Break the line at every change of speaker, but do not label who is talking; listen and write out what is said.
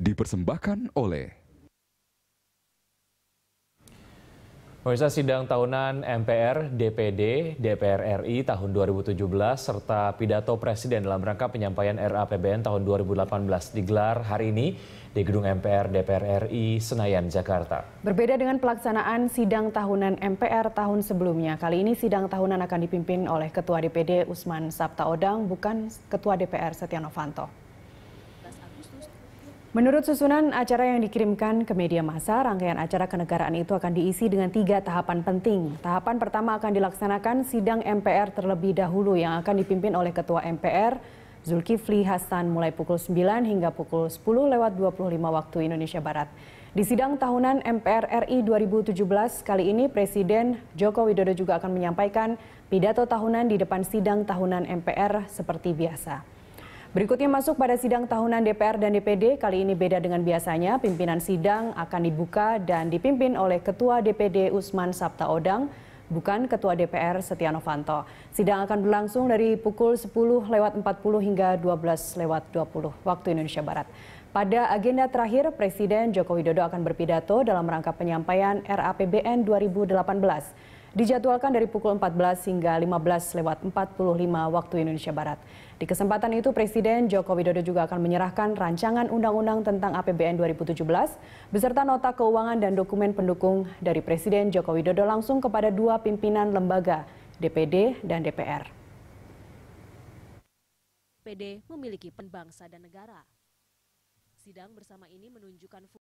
dipersembahkan oleh Pemirsa sidang tahunan MPR, DPD, DPR RI tahun 2017 serta pidato Presiden dalam rangka penyampaian RAPBN tahun 2018 digelar hari ini di gedung MPR DPR RI Senayan, Jakarta.
Berbeda dengan pelaksanaan sidang tahunan MPR tahun sebelumnya, kali ini sidang tahunan akan dipimpin oleh Ketua DPD Usman Sabtaodang bukan Ketua DPR Setia Novanto. Menurut susunan acara yang dikirimkan ke media massa, rangkaian acara kenegaraan itu akan diisi dengan tiga tahapan penting. Tahapan pertama akan dilaksanakan sidang MPR terlebih dahulu yang akan dipimpin oleh Ketua MPR Zulkifli Hasan mulai pukul 9 hingga pukul 10 lewat 25 waktu Indonesia Barat. Di sidang tahunan MPR RI 2017 kali ini Presiden Joko Widodo juga akan menyampaikan pidato tahunan di depan sidang tahunan MPR seperti biasa. Berikutnya masuk pada sidang tahunan DPR dan DPD. Kali ini beda dengan biasanya, pimpinan sidang akan dibuka dan dipimpin oleh Ketua DPD Usman Sabta Odang, bukan Ketua DPR Setia Novanto. Sidang akan berlangsung dari pukul 10 lewat 40 hingga 12 lewat 20 waktu Indonesia Barat. Pada agenda terakhir, Presiden Joko Widodo akan berpidato dalam rangka penyampaian RAPBN 2018 dijadwalkan dari pukul 14 hingga 15 lewat 45 waktu Indonesia Barat. Di kesempatan itu Presiden Joko Widodo juga akan menyerahkan rancangan undang-undang tentang APBN 2017 beserta nota keuangan dan dokumen pendukung dari Presiden Joko Widodo langsung kepada dua pimpinan lembaga DPD dan DPR. PD memiliki pembangsa dan negara. Sidang bersama ini menunjukkan